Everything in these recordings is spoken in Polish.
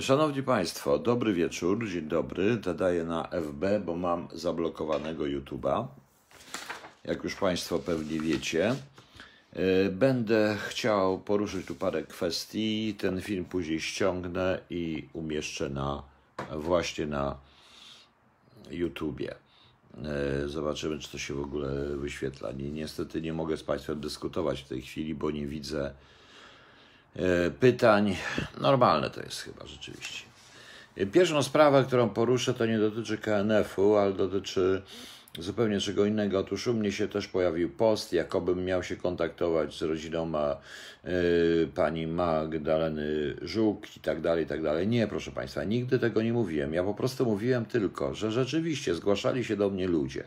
Szanowni Państwo, dobry wieczór, dzień dobry. Dodaję na FB, bo mam zablokowanego YouTube'a. Jak już Państwo pewnie wiecie, y, będę chciał poruszyć tu parę kwestii. Ten film później ściągnę i umieszczę na właśnie na YouTubeie. Y, zobaczymy, czy to się w ogóle wyświetla. Niestety nie mogę z Państwem dyskutować w tej chwili, bo nie widzę E, pytań. Normalne to jest chyba rzeczywiście. E, pierwszą sprawę, którą poruszę, to nie dotyczy KNF-u, ale dotyczy zupełnie czego innego. Otóż u mnie się też pojawił post, jakobym miał się kontaktować z rodziną ma, y, e, pani Magdaleny Żuk i tak dalej, i tak dalej. Nie, proszę Państwa, nigdy tego nie mówiłem. Ja po prostu mówiłem tylko, że rzeczywiście zgłaszali się do mnie ludzie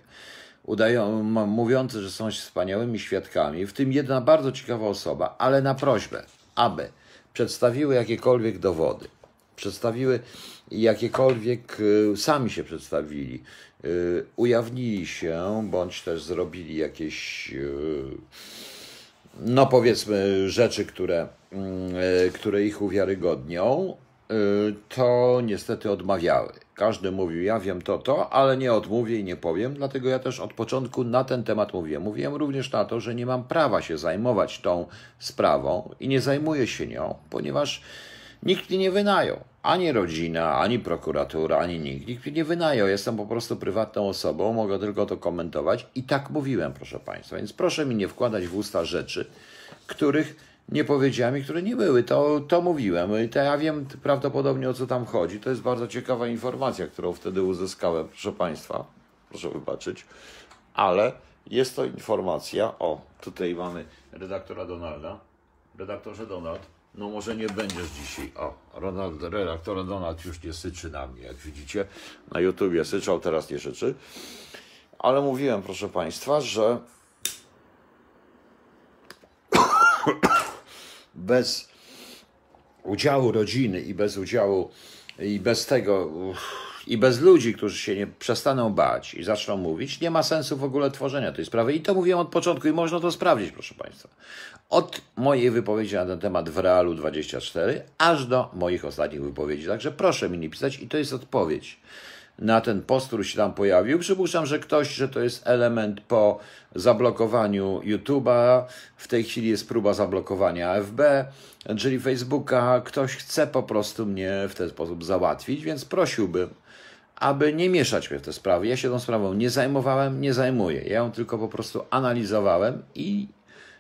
udają, mówiący, że są wspaniałymi świadkami, w tym jedna bardzo ciekawa osoba, ale na prośbę aby przedstawiły jakiekolwiek dowody, przedstawiły jakiekolwiek, y, sami się przedstawili, y, ujawnili się, bądź też zrobili jakieś, y, no powiedzmy, rzeczy, które, mm, które ich uwiarygodnią, to niestety odmawiały. Każdy mówił, ja wiem to, to, ale nie odmówię i nie powiem, dlatego ja też od początku na ten temat mówiłem. Mówiłem również na to, że nie mam prawa się zajmować tą sprawą i nie zajmuję się nią, ponieważ nikt mnie nie wynajął. Ani rodzina, ani prokuratura, ani nikt. Nikt mnie nie wynajął. Jestem po prostu prywatną osobą, mogę tylko to komentować. I tak mówiłem, proszę Państwa. Więc proszę mi nie wkładać w usta rzeczy, których niepowiedziami, które nie były. To, to mówiłem. I to ja wiem prawdopodobnie o co tam chodzi. To jest bardzo ciekawa informacja, którą wtedy uzyskałem, proszę Państwa. Proszę wybaczyć. Ale jest to informacja. O, tutaj mamy redaktora Donalda. Redaktorze Donald. No może nie będziesz dzisiaj. O, Ronald, redaktor Donald już nie syczy na mnie, jak widzicie. Na YouTubie syczał, teraz nie syczy. Ale mówiłem, proszę Państwa, że bez udziału rodziny i bez udziału i bez tego i bez ludzi, którzy się nie przestaną bać i zaczną mówić, nie ma sensu w ogóle tworzenia tej sprawy. I to mówiłem od początku i można to sprawdzić, proszę Państwa. Od mojej wypowiedzi na ten temat w Realu 24 aż do moich ostatnich wypowiedzi. Także proszę mi nie pisać i to jest odpowiedź na ten post, który się tam pojawił. Przypuszczam, że ktoś, że to jest element po zablokowaniu YouTube'a. W tej chwili jest próba zablokowania AFB, czyli Facebooka. Ktoś chce po prostu mnie w ten sposób załatwić, więc prosiłbym, aby nie mieszać mnie w te sprawy. Ja się tą sprawą nie zajmowałem, nie zajmuję. Ja ją tylko po prostu analizowałem i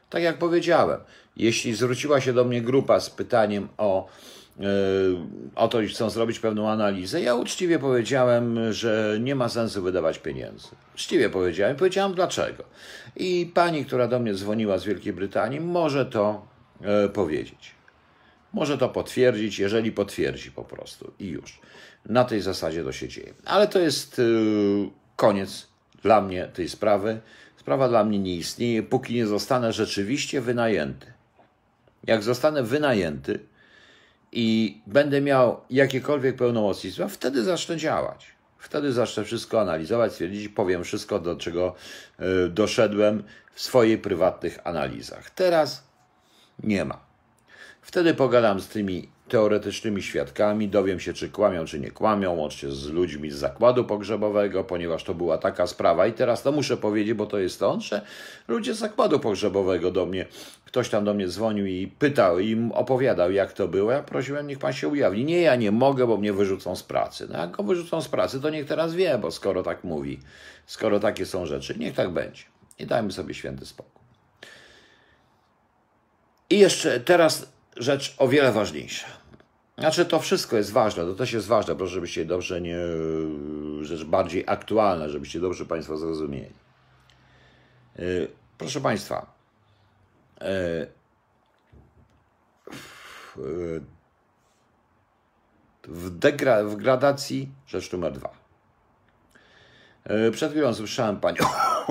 tak jak powiedziałem, jeśli zwróciła się do mnie grupa z pytaniem o E, o to, chcą zrobić pewną analizę. Ja uczciwie powiedziałem, że nie ma sensu wydawać pieniędzy. Uczciwie powiedziałem, powiedziałem dlaczego. I pani, która do mnie dzwoniła z Wielkiej Brytanii, może to e, powiedzieć. Może to potwierdzić, jeżeli potwierdzi po prostu i już. Na tej zasadzie to się dzieje. Ale to jest e, koniec dla mnie tej sprawy. Sprawa dla mnie nie istnieje, póki nie zostanę rzeczywiście wynajęty. Jak zostanę wynajęty, i będę miał jakiekolwiek pełnomocnictwa, wtedy zacznę działać. Wtedy zacznę wszystko analizować, stwierdzić, powiem wszystko, do czego e, doszedłem w swoich prywatnych analizach. Teraz nie ma. Wtedy pogadam z tymi teoretycznymi świadkami, dowiem się, czy kłamią, czy nie kłamią, łącznie z ludźmi z zakładu pogrzebowego, ponieważ to była taka sprawa i teraz to muszę powiedzieć, bo to jest to, że ludzie z zakładu pogrzebowego do mnie, ktoś tam do mnie dzwonił i pytał, i opowiadał, jak to było. Ja prosiłem, niech pan się ujawni. Nie, ja nie mogę, bo mnie wyrzucą z pracy. No jak go wyrzucą z pracy, to niech teraz wie, bo skoro tak mówi, skoro takie są rzeczy, niech tak będzie. I dajmy sobie święty spokój. I jeszcze teraz rzecz o wiele ważniejsza. Znaczy, to wszystko jest ważne, to też jest ważne, proszę, żebyście dobrze nie. rzecz bardziej aktualna, żebyście dobrze Państwo zrozumieli. E, proszę Państwa, e, w, degra, w gradacji rzecz numer dwa. E, przed chwilą słyszałem panią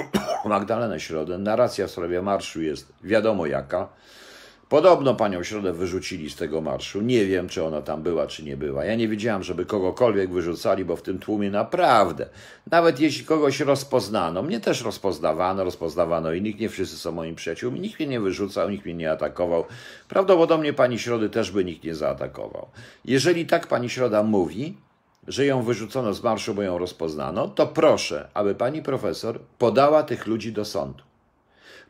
Magdalenę Środę. Narracja w sprawie marszu jest wiadomo jaka. Podobno panią Środę wyrzucili z tego marszu. Nie wiem, czy ona tam była, czy nie była. Ja nie wiedziałam, żeby kogokolwiek wyrzucali, bo w tym tłumie naprawdę, nawet jeśli kogoś rozpoznano, mnie też rozpoznawano, rozpoznawano innych, nie wszyscy są moim przyjaciółmi, nikt mnie nie wyrzucał, nikt mnie nie atakował. Prawdopodobnie pani Środy też by nikt nie zaatakował. Jeżeli tak pani Środa mówi, że ją wyrzucono z marszu, bo ją rozpoznano, to proszę, aby pani profesor podała tych ludzi do sądu.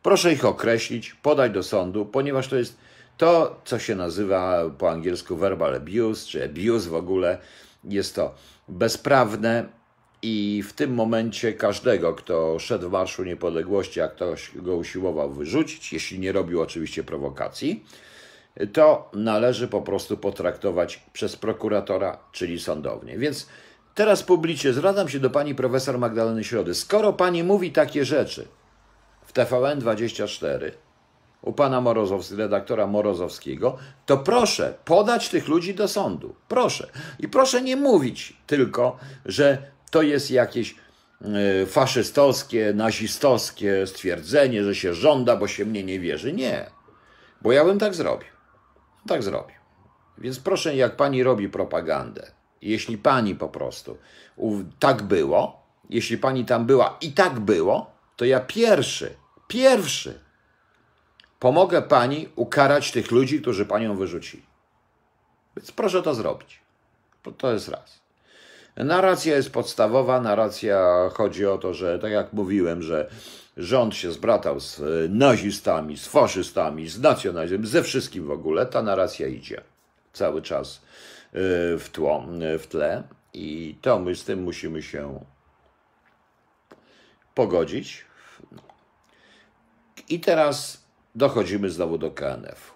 Proszę ich określić, podać do sądu, ponieważ to jest to, co się nazywa po angielsku verbal abuse, czy abuse w ogóle. Jest to bezprawne i w tym momencie każdego, kto szedł w Marszu Niepodległości, a ktoś go usiłował wyrzucić, jeśli nie robił oczywiście prowokacji, to należy po prostu potraktować przez prokuratora, czyli sądownie. Więc teraz publicznie zwracam się do pani profesor Magdaleny Środy. Skoro pani mówi takie rzeczy, TVN24 u pana Morozowskiego redaktora Morozowskiego, to proszę podać tych ludzi do sądu. Proszę. I proszę nie mówić tylko, że to jest jakieś y, faszystowskie, nazistowskie stwierdzenie, że się żąda, bo się mnie nie wierzy. Nie. Bo ja bym tak zrobił. Tak zrobił. Więc proszę, jak pani robi propagandę, jeśli pani po prostu tak było, jeśli pani tam była i tak było, to ja pierwszy Pierwszy. Pomogę pani ukarać tych ludzi, którzy panią wyrzucili. Więc proszę to zrobić. To jest raz. Narracja jest podstawowa. Narracja chodzi o to, że tak jak mówiłem, że rząd się zbratał z e, nazistami, z faszystami, z nacjonalizmem, ze wszystkim w ogóle. Ta narracja idzie cały czas e, w, tło, e, w tle i to my z tym musimy się pogodzić. No. I teraz dochodzimy znowu do KNF.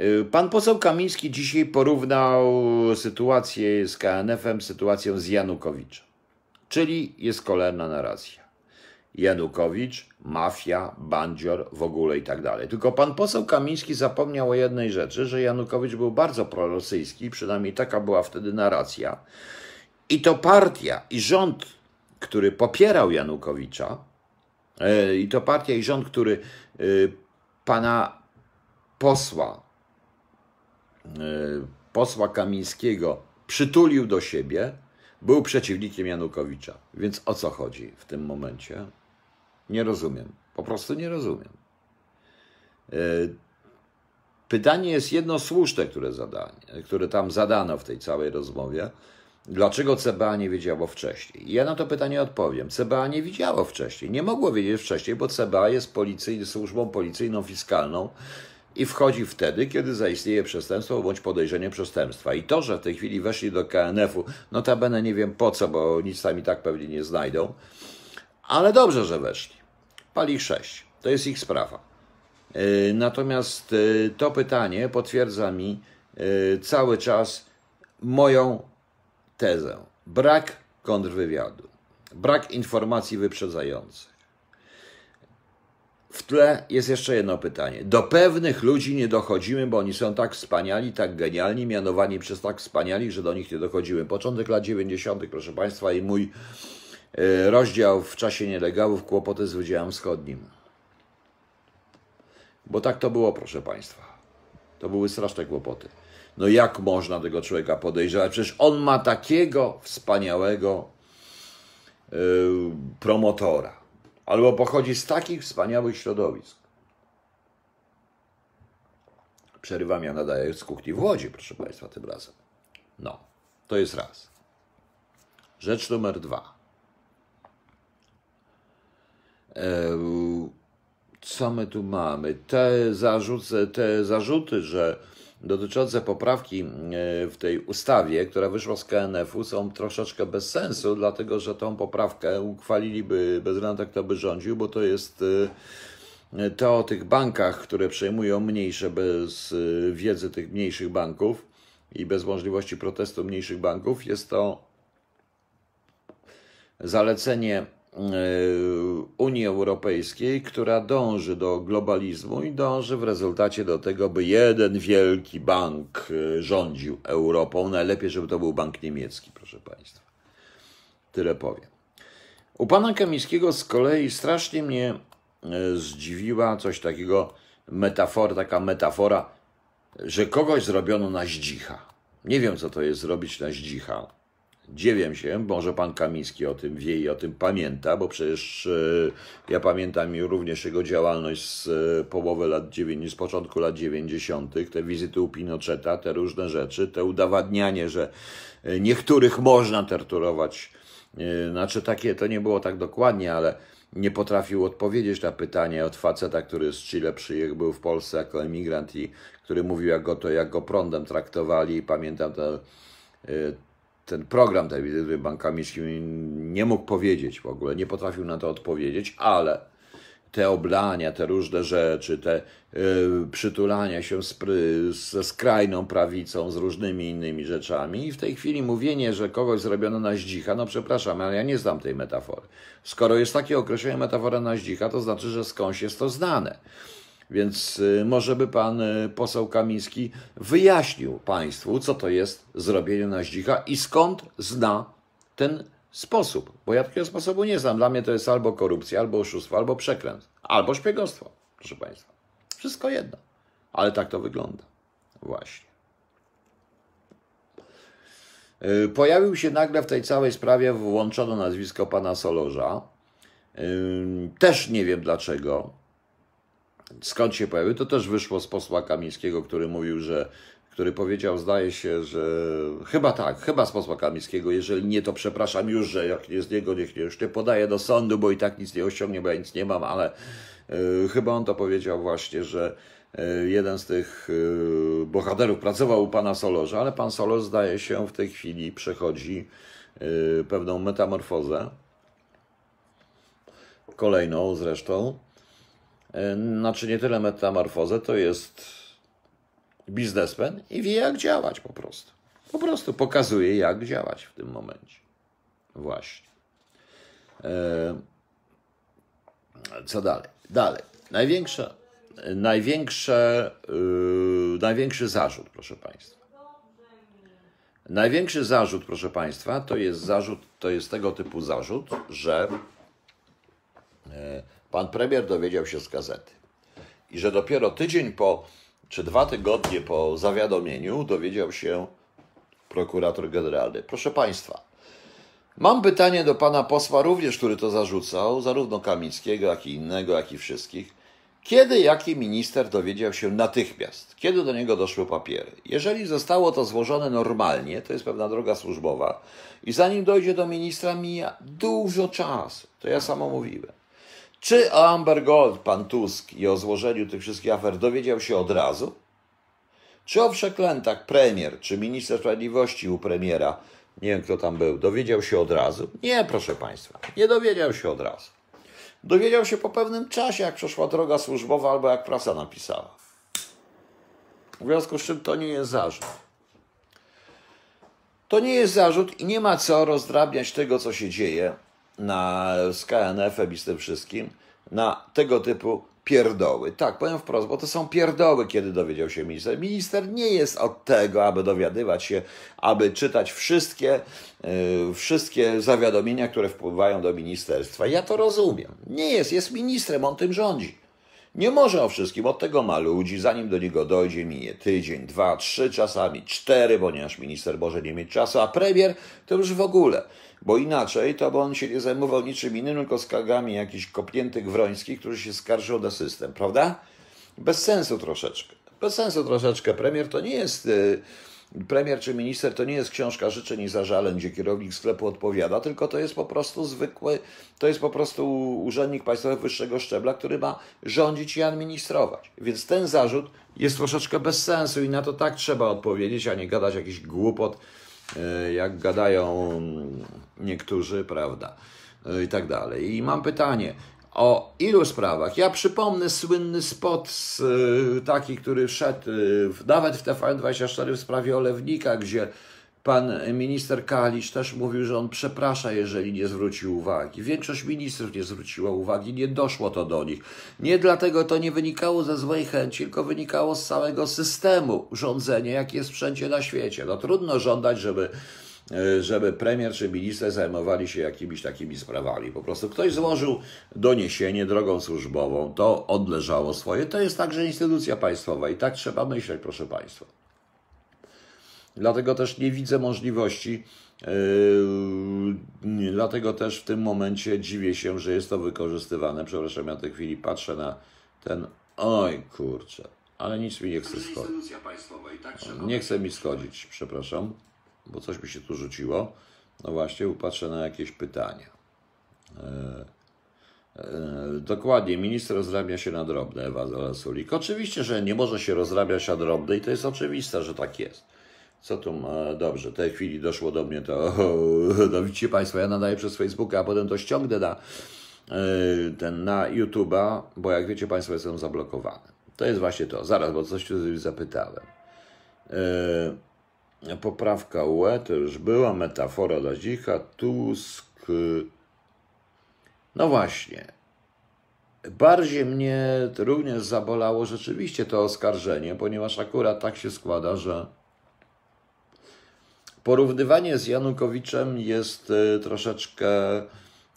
Y, pan poseł Kamiński dzisiaj porównał sytuację z KNF-em sytuacją z Janukowiczem. Czyli jest kolejna narracja. Janukowicz, mafia, bandzior, w ogóle i tak dalej. Tylko pan poseł Kamiński zapomniał o jednej rzeczy, że Janukowicz był bardzo prorosyjski, przynajmniej taka była wtedy narracja. I to partia i rząd, który popierał Janukowicza, E, I to partia i rząd, który e, pana posła, e, posła Kamińskiego przytulił do siebie, był przeciwnikiem Janukowicza. Więc o co chodzi w tym momencie? Nie rozumiem. Po prostu nie rozumiem. Pytanie jest jedno słuszne, które, zadanie, które tam zadano w tej całej rozmowie. Dlaczego CBA nie wiedziało wcześniej? Ja na to pytanie odpowiem. CBA nie widziało wcześniej. Nie mogło wiedzieć wcześniej, bo CBA jest policyj, służbą policyjną, fiskalną i wchodzi wtedy, kiedy zaistnieje przestępstwo bądź podejrzenie przestępstwa. I to, że w tej chwili weszli do KNF-u, notabene nie wiem po co, bo nic tam i tak pewnie nie znajdą, ale dobrze, że weszli. Pali sześć, To jest ich sprawa. E, natomiast e, to pytanie potwierdza mi e, cały czas moją tezę. Brak kontrwywiadu, brak informacji wyprzedzających. W tle jest jeszcze jedno pytanie. Do pewnych ludzi nie dochodzimy, bo oni są tak wspaniali, tak genialni, mianowani przez tak wspaniali, że do nich nie dochodzimy. Początek lat 90., proszę Państwa, i mój e, rozdział w czasie nielegalów kłopoty z Wydziałem Wschodnim. Bo tak to było, proszę Państwa. To były straszne kłopoty. No jak można tego człowieka podejrzewać? Przecież on ma takiego wspaniałego yy, promotora. Albo pochodzi z takich wspaniałych środowisk. Przerywam, ja nadaję z kuchni w Łodzi, proszę Państwa, tym razem. No, to jest raz. Rzecz numer dwa. Yy, co my tu mamy? Te, zarzuce, te zarzuty, że dotyczące poprawki e, w tej ustawie, która wyszła z KNF-u, są troszeczkę bez sensu, dlatego że tą poprawkę uchwaliliby bez względu na kto by rządził, bo to jest e, to o tych bankach, które przejmują mniejsze bez e, wiedzy tych mniejszych banków i bez możliwości protestu mniejszych banków. Jest to zalecenie E, Unii Europejskiej, która dąży do globalizmu i dąży w rezultacie do tego, by jeden wielki bank e, rządził Europą. Najlepiej, żeby to był bank niemiecki, proszę Państwa. Tyle powiem. U pana Kamińskiego z kolei strasznie mnie e, zdziwiła coś takiego, metafora, taka metafora, że kogoś zrobiono na zdzicha. Nie wiem, co to jest zrobić na zdzicha. Dziwiam się, może pan Kamiński o tym wie i o tym pamięta, bo przecież e, ja pamiętam również jego działalność z e, połowy lat 90, z początku lat 90., te wizyty u Pinocheta, te różne rzeczy, te udowadnianie, że e, niektórych można torturować. Znaczy takie, to nie było tak dokładnie, ale nie potrafił odpowiedzieć na pytanie od faceta, który z Chile przyjechał, był w Polsce jako emigrant i który mówił, jak go to, jak go prądem traktowali. I pamiętam to ten program telewizyjny bankami miejskimi nie mógł powiedzieć w ogóle, nie potrafił na to odpowiedzieć, ale te oblania, te różne rzeczy, te y, przytulania się z, ze skrajną prawicą, z różnymi innymi rzeczami. I w tej chwili mówienie, że kogoś zrobiono na zdzicha, no przepraszam, ale ja nie znam tej metafory. Skoro jest takie określenie metafora na zdzicha, to znaczy, że skądś jest to znane. Więc y, może by pan y, poseł Kamiński wyjaśnił państwu, co to jest zrobienie na zdzicha i skąd zna ten sposób. Bo ja takiego sposobu nie znam. Dla mnie to jest albo korupcja, albo oszustwo, albo przekręt, albo szpiegostwo, proszę państwa. Wszystko jedno. Ale tak to wygląda. Właśnie. Y, pojawił się nagle w tej całej sprawie włączono nazwisko pana Solorza. Też nie wiem dlaczego skąd się pojawił, to też wyszło z posła Kamińskiego, który mówił, że który powiedział, zdaje się, że chyba tak, chyba z posła Kamińskiego, jeżeli nie, to przepraszam już, że jak nie z niego, niech nie, już nie podaję do sądu, bo i tak nic nie osiągnie, bo ja nic nie mam, ale e, chyba on to powiedział właśnie, że e, jeden z tych e, bohaterów pracował u pana Solorza, ale pan Solorz zdaje się w tej chwili przechodzi pewną metamorfozę, kolejną zresztą, E, znaczy nie tyle metamorfozę, to jest biznesmen i wie jak działać po prostu. Po prostu pokazuje jak działać w tym momencie. Właśnie. E, co dalej? Dalej. Największa, największe, yy, największy zarzut, proszę Państwa. Największy zarzut, proszę Państwa, to jest zarzut, to jest tego typu zarzut, że yy, pan premier dowiedział się z gazety. I że dopiero tydzień po, czy dwa tygodnie po zawiadomieniu dowiedział się prokurator generalny. Proszę państwa, mam pytanie do pana posła również, który to zarzucał, zarówno Kamickiego, jak i innego, jak i wszystkich. Kiedy jaki minister dowiedział się natychmiast? Kiedy do niego doszły papiery? Jeżeli zostało to złożone normalnie, to jest pewna droga służbowa i zanim dojdzie do ministra mija dużo czasu. To ja samo mówiłem. Czy o Amber Gold pan Tusk i o złożeniu tych wszystkich afer dowiedział się od razu? Czy o przeklętach premier, czy minister sprawiedliwości u premiera, nie wiem kto tam był, dowiedział się od razu? Nie, proszę państwa, nie dowiedział się od razu. Dowiedział się po pewnym czasie, jak przeszła droga służbowa albo jak prasa napisała. W związku z czym to nie jest zarzut. To nie jest zarzut i nie ma co rozdrabniać tego, co się dzieje na, z KNF-em i z tym wszystkim na tego typu pierdoły. Tak, powiem wprost, bo to są pierdoły, kiedy dowiedział się minister. Minister nie jest od tego, aby dowiadywać się, aby czytać wszystkie, yy, wszystkie zawiadomienia, które wpływają do ministerstwa. Ja to rozumiem. Nie jest, jest ministrem, on tym rządzi. Nie może o wszystkim, od tego ma ludzi, zanim do niego dojdzie minie tydzień, dwa, trzy, czasami cztery, ponieważ minister może nie mieć czasu, a premier to już w ogóle, bo inaczej to by on się nie zajmował niczym innym, tylko skargami jakichś kopniętych wrońskich, którzy się skarżą na system, prawda? Bez sensu troszeczkę. Bez sensu troszeczkę. Premier to nie jest... Yy, Premier czy minister to nie jest książka życzeń i zażaleń, gdzie kierownik sklepu odpowiada, tylko to jest po prostu zwykły, to jest po prostu urzędnik państwowy wyższego szczebla, który ma rządzić i administrować. Więc ten zarzut jest troszeczkę bez sensu i na to tak trzeba odpowiedzieć, a nie gadać jakiś głupot, e, jak gadają niektórzy, prawda? E, I tak dalej. I mam pytanie, o ilu sprawach? Ja przypomnę słynny spot z, y, taki, który szedł y, w, nawet w TVN24 w sprawie Olewnika, gdzie pan minister Kalisz też mówił, że on przeprasza, jeżeli nie zwrócił uwagi. Większość ministrów nie zwróciła uwagi, nie doszło to do nich. Nie dlatego to nie wynikało ze złej chęci, tylko wynikało z całego systemu rządzenia, jakie jest wszędzie na świecie. No trudno żądać, żeby E, żeby premier czy minister zajmowali się jakimiś takimi sprawami. Po prostu ktoś złożył doniesienie drogą służbową, to odleżało swoje. To jest także instytucja państwowa i tak trzeba myśleć, proszę Państwa. Dlatego też nie widzę możliwości, yy, dlatego też w tym momencie dziwię się, że jest to wykorzystywane. Przepraszam, ja w tej chwili patrzę na ten. Oj kurczę, ale nic mi nie chce schodzić. Tak nie chce mi schodzić, przepraszam bo coś mi się tu rzuciło. No właśnie, upatrzę na jakieś pytania. E, e, dokładnie, minister rozrabia się na drobne, Ewa Zalasulik. Oczywiście, że nie może się rozrabiać na drobne i to jest oczywiste, że tak jest. Co tu, dobrze, w tej chwili doszło do mnie to, no widzicie Państwo, ja nadaję przez Facebooka, a potem to ściągnę na, e, ten, na YouTube'a, bo jak wiecie Państwo, jestem zablokowany. To jest właśnie to, zaraz, bo coś tu zapytałem poprawka UE to już była metafora dla dzika. Tusk. No właśnie. Bardziej mnie również zabolało rzeczywiście to oskarżenie, ponieważ akurat tak się składa, że porównywanie z Janukowiczem jest e, troszeczkę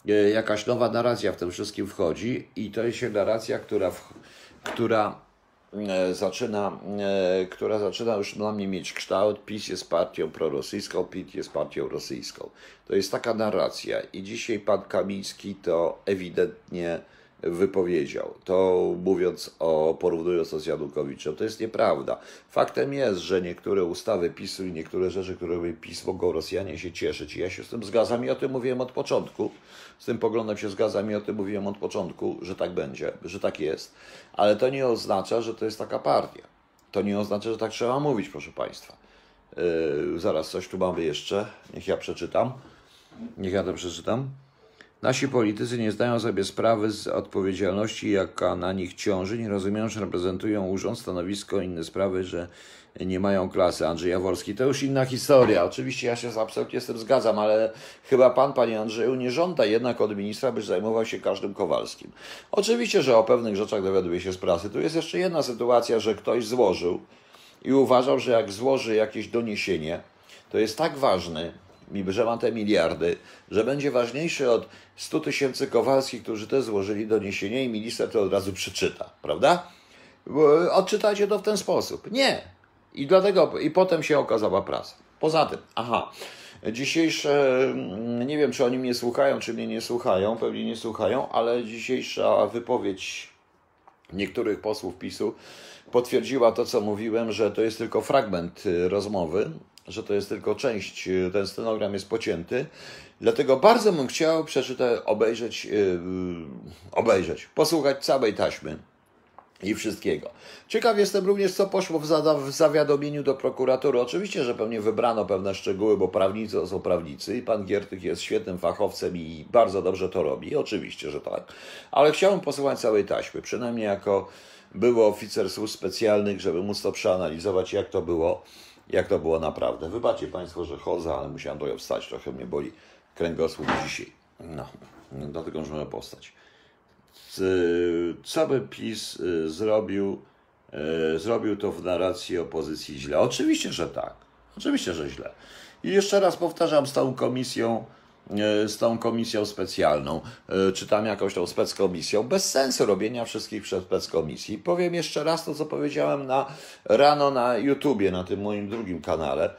e, jakaś nowa narracja w tym wszystkim wchodzi i to jest się narracja, która, która E, zaczyna, e, która zaczyna już dla mnie mieć kształt, PiS jest partią prorosyjską, PiS jest partią rosyjską. To jest taka narracja i dzisiaj pan Kamiński to ewidentnie wypowiedział. To mówiąc o, porównując to z Janukowiczem, to jest nieprawda. Faktem jest, że niektóre ustawy PiSu i niektóre rzeczy, które robi PiS, mogą Rosjanie się cieszyć. Ja się z tym zgadzam i o tym mówiłem od początku. Z tym poglądem się zgadzam i o tym mówiłem od początku, że tak będzie, że tak jest. Ale to nie oznacza, że to jest taka partia. To nie oznacza, że tak trzeba mówić, proszę Państwa. Yy, zaraz coś tu mamy jeszcze. Niech ja przeczytam. Niech ja to przeczytam. Nasi politycy nie zdają sobie sprawy z odpowiedzialności, jaka na nich ciąży, nie rozumieją, że reprezentują urząd, stanowisko, inne sprawy, że nie mają klasy. Andrzej Jaworski, to już inna historia. Oczywiście ja się z absolutnie z tym zgadzam, ale chyba pan, panie Andrzeju, nie żąda jednak od ministra, byś zajmował się każdym Kowalskim. Oczywiście, że o pewnych rzeczach dowiaduje się z prasy. Tu jest jeszcze jedna sytuacja, że ktoś złożył i uważał, że jak złoży jakieś doniesienie, to jest tak ważny, że ma te miliardy, że będzie ważniejszy od 100 tysięcy Kowalskich, którzy też złożyli doniesienie i minister to od razu przeczyta, prawda? E, odczytacie to w ten sposób. Nie. I dlatego, i potem się okazała prasa. Poza tym, aha, dzisiejsze, mm, nie wiem czy oni mnie słuchają, czy mnie nie słuchają, pewnie nie słuchają, ale dzisiejsza wypowiedź niektórych posłów PiSu potwierdziła to, co mówiłem, że to jest tylko fragment y, rozmowy że to jest tylko część, y, ten stenogram jest pocięty. Dlatego bardzo bym chciał przeczytać, obejrzeć, yy, obejrzeć, posłuchać całej taśmy i wszystkiego. Ciekaw jestem również, co poszło w, zada- w zawiadomieniu do prokuratury. Oczywiście, że pewnie wybrano pewne szczegóły, bo prawnicy to są prawnicy i pan Giertych jest świetnym fachowcem i bardzo dobrze to robi. Oczywiście, że tak. Ale chciałbym posłuchać całej taśmy, przynajmniej jako były oficer służb specjalnych, żeby móc to przeanalizować, jak to było jak to było naprawdę. Wybaczcie Państwo, że chodzę, ale musiałem dojść wstać, trochę mnie boli kręgosłup dzisiaj. No, dlatego że może powstać. Co by PiS y, zrobił? Y, zrobił to w narracji opozycji źle. Oczywiście, że tak. Oczywiście, że źle. I jeszcze raz powtarzam z tą komisją E, z tą komisją specjalną, e, czy tam jakąś tą speckomisją. Bez sensu robienia wszystkich przez speckomisji. Powiem jeszcze raz to, co powiedziałem na rano na YouTubie, na tym moim drugim kanale,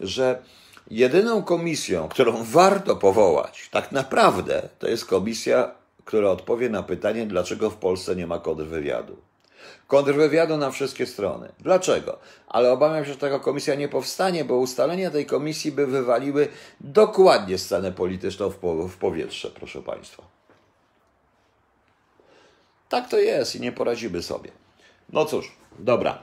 że jedyną komisją, którą warto powołać, tak naprawdę, to jest komisja, która odpowie na pytanie, dlaczego w Polsce nie ma wywiadu. Kontrwywiadu na wszystkie strony. Dlaczego? Ale obawiam się, że taka komisja nie powstanie, bo ustalenia tej komisji by wywaliły dokładnie scenę polityczną w powietrze, proszę Państwa. Tak to jest i nie poradzimy sobie. No cóż, dobra.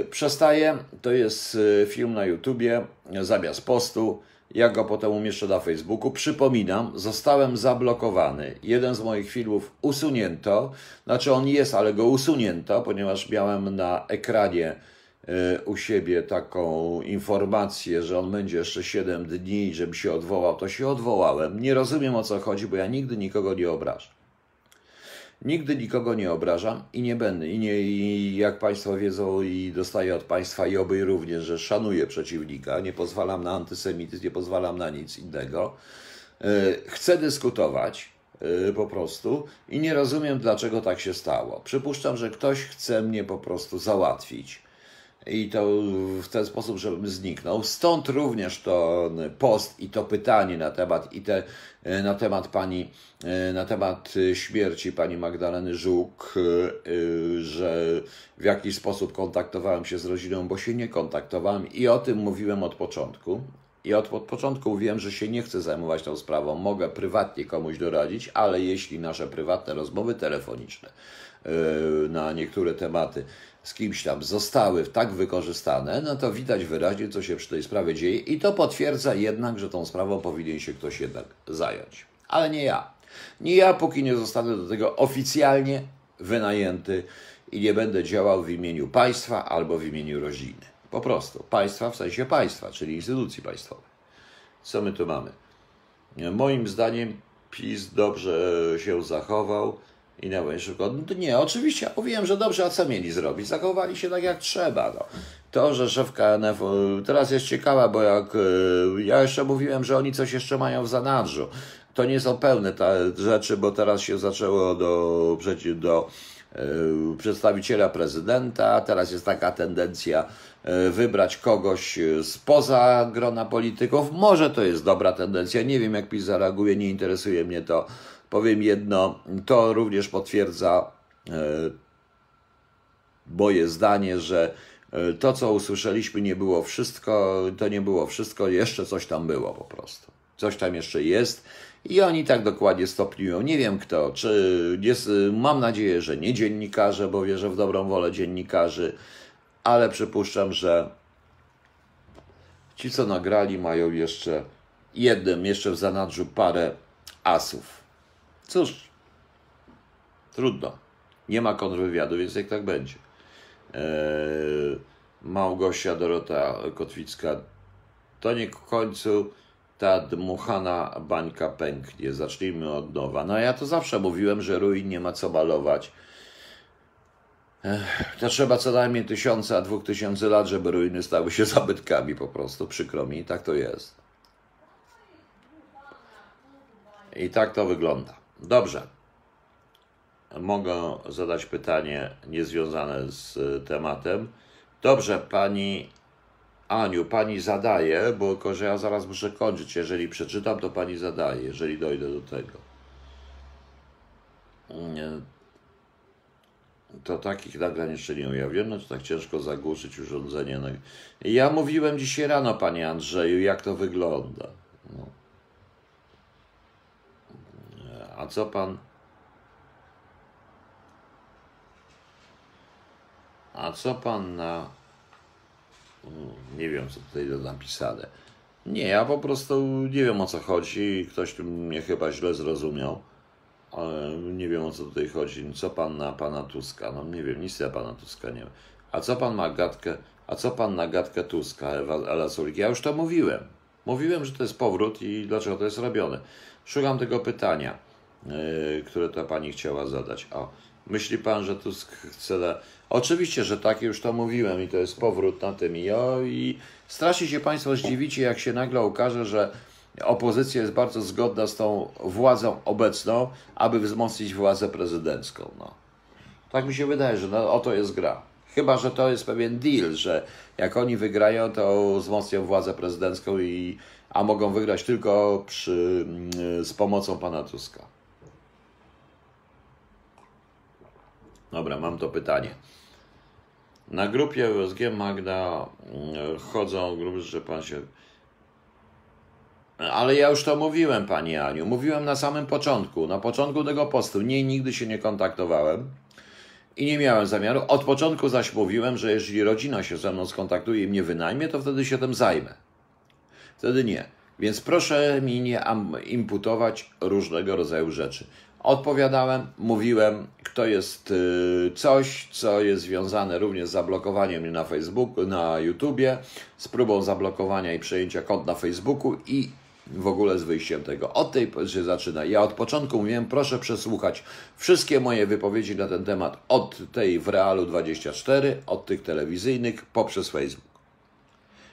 Y, przestaję. To jest y, film na YouTubie. Zamiast postu. Ja go potem umieszczę na Facebooku. Przypominam, zostałem zablokowany. Jeden z moich filmów usunięto. Znaczy on jest, ale go usunięto, ponieważ miałem na ekranie y, u siebie taką informację, że on będzie jeszcze 7 dni, żebym się odwołał, to się odwołałem. Nie rozumiem o co chodzi, bo ja nigdy nikogo nie obrażam. Nigdy nikogo nie obrażam i nie będę. I, nie, I jak Państwo wiedzą, i dostaję od Państwa i oby również, że szanuję przeciwnika, nie pozwalam na antysemityzm, nie pozwalam na nic innego. E, chcę dyskutować e, po prostu i nie rozumiem, dlaczego tak się stało. Przypuszczam, że ktoś chce mnie po prostu załatwić i to w ten sposób, żebym zniknął. Stąd również to y, post i to pytanie na temat i te, y, na temat pani, y, na temat śmierci pani Magdaleny Żuk, że w jaki sposób kontaktowałem się z rodziną, bo się nie kontaktowałem i o tym mówiłem od początku. I od, od początku wiem, że się nie chcę zajmować tą sprawą. Mogę prywatnie komuś doradzić, ale jeśli nasze prywatne rozmowy telefoniczne na niektóre tematy z kimś tam zostały tak wykorzystane, no to widać wyraźnie, co się przy tej sprawie dzieje i to potwierdza jednak, że tą sprawą powinien się ktoś jednak zająć. Ale nie ja. Nie ja, póki nie zostanę do tego oficjalnie wynajęty i nie będę działał w imieniu państwa albo w imieniu rodziny. Po prostu. Państwa w sensie państwa, czyli instytucji państwowej. Co my tu mamy? Moim zdaniem PiS dobrze się zachował i na szybko, no nie, oczywiście, ja mówiłem, że dobrze, a co mieli zrobić? Zachowali się tak jak trzeba. No. To, że szefka NF teraz jest ciekawa, bo jak y, ja jeszcze mówiłem, że oni coś jeszcze mają w zanadrzu, to nie są pełne te rzeczy, bo teraz się zaczęło do, przecież do E, przedstawiciela prezydenta. Teraz jest taka tendencja e, wybrać kogoś e, spoza grona polityków. Może to jest dobra tendencja. Nie wiem, jak PiS zareaguje, nie interesuje mnie to. Powiem jedno, to również potwierdza moje zdanie, że to, co usłyszeliśmy, nie było wszystko, to nie było wszystko, jeszcze coś tam było po prostu. Coś tam jeszcze jest. I oni tak dokładnie stopniują. Nie wiem kto, czy jest, mam nadzieję, że nie dziennikarze, bo wierzę w dobrą wolę dziennikarzy, ale przypuszczam, że ci co nagrali mają jeszcze jednym, jeszcze w zanadrzu parę asów. Cóż, trudno. Nie ma kontrwywiadu, więc jak tak będzie. E, Małgosia Dorota Kotwicka to nie w końcu ta dmuchana bańka pęknie. Zacznijmy od nowa. No ja to zawsze mówiłem, że ruin nie ma co balować. To trzeba co najmniej tysiąca, a dwóch tysięcy lat, żeby ruiny stały się zabytkami po prostu. Przykro mi, tak to jest. I tak to wygląda. Dobrze. Mogę zadać pytanie niezwiązane z tematem. Dobrze, pani Aniu, pani zadaje, bo tylko, że ja zaraz muszę kończyć. Jeżeli przeczytam, to pani zadaje, jeżeli dojdę do tego. Nie. Mm, to takich nagrań jeszcze nie ujawniono, to tak ciężko zagłuszyć urządzenie. No, ja mówiłem dzisiaj rano, panie Andrzeju, jak to wygląda. No. A co pan... A co pan na no, nie wiem, co tutaj jest napisane. Nie, ja po prostu nie wiem o co chodzi. Ktoś tu mnie chyba źle zrozumiał. Ale nie wiem o co tutaj chodzi. Co pan na pana Tuska? No nie wiem, nic ja pana Tuska nie wiem. A co pan ma gadkę? A co pan na gadkę Tuska, Ewa Sulik? Ja już to mówiłem. Mówiłem, że to jest powrót i dlaczego to jest robione. Szukam tego pytania, yy, które ta pani chciała zadać. O. Myśli pan, że Tusk chce. Oczywiście, że tak już to mówiłem i to jest powrót na tym i o i strasznie się państwo zdziwicie, jak się nagle okaże, że opozycja jest bardzo zgodna z tą władzą obecną, aby wzmocnić władzę prezydencką. No. Tak mi się wydaje, że no, oto jest gra. Chyba, że to jest pewien deal, że jak oni wygrają, to wzmocnią władzę prezydencką, i, a mogą wygrać tylko przy, mm, z pomocą pana Tuska. Dobra, mam to pytanie. Na grupie USG Magda mm, chodzą grupy, że pan się. Ale ja już to mówiłem, pani Aniu. Mówiłem na samym początku, na początku tego postu. Nie, nigdy się nie kontaktowałem i nie miałem zamiaru. Od początku zaś mówiłem, że jeżeli rodzina się ze mną skontaktuje i mnie wynajmie, to wtedy się tym zajmę. Wtedy nie. Więc proszę mi nie imputować różnego rodzaju rzeczy. Odpowiadałem, mówiłem, kto jest y, coś, co jest związane również z zablokowaniem mnie na Facebooku, na YouTubie, z próbą zablokowania i przejęcia kont na Facebooku i w ogóle z wyjściem tego. Od tej się zaczyna. Ja od początku mówiłem, proszę przesłuchać wszystkie moje wypowiedzi na ten temat, od tej w Realu 24, od tych telewizyjnych, poprzez Facebook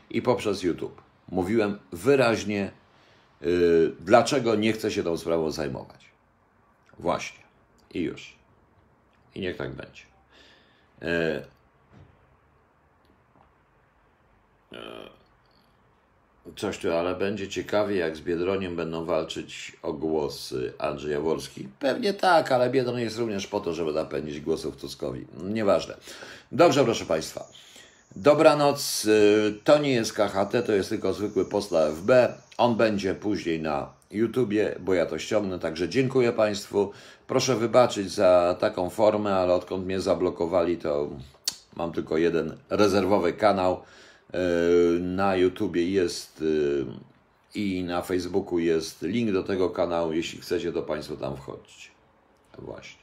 i poprzez YouTube. Mówiłem wyraźnie, yy, dlaczego nie chcę się tą sprawą zajmować. Właśnie. I już. I niech tak będzie. E... E... Coś tu, ale będzie ciekawie, jak z Biedroniem będą walczyć o głos Andrzej Jaworski. Pewnie tak, ale Biedron jest również po to, żeby napędzić głosów Tuskowi. Nieważne. Dobrze, proszę Państwa. Dobranoc. E, to nie jest KHT, to jest tylko zwykły post FB. On będzie później na YouTubie, bo ja to ściągnę. Także dziękuję Państwu. Proszę wybaczyć za taką formę, ale odkąd mnie zablokowali, to mam tylko jeden rezerwowy kanał. Yy, na YouTubie jest yy, i na Facebooku jest link do tego kanału. Jeśli chcecie, to Państwo tam wchodzić. Właśnie.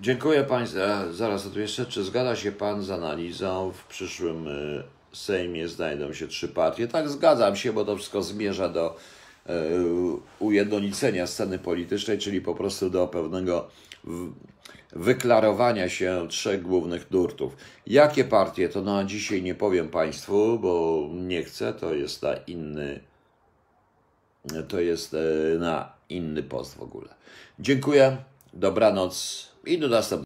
Dziękuję Państwu. E, zaraz tu jeszcze, czy zgadza się Pan z analizą w przyszłym y, Sejmie znajdą się trzy partie? Tak, zgadzam się, bo to wszystko zmierza do E, ujednolicenia sceny politycznej, czyli po prostu do pewnego wyklarowania się trzech głównych nurtów. Jakie partie, to na no, dzisiaj nie powiem Państwu, bo nie chcę, to jest na inny to jest e, na inny post w ogóle. Dziękuję, dobranoc i do następnego.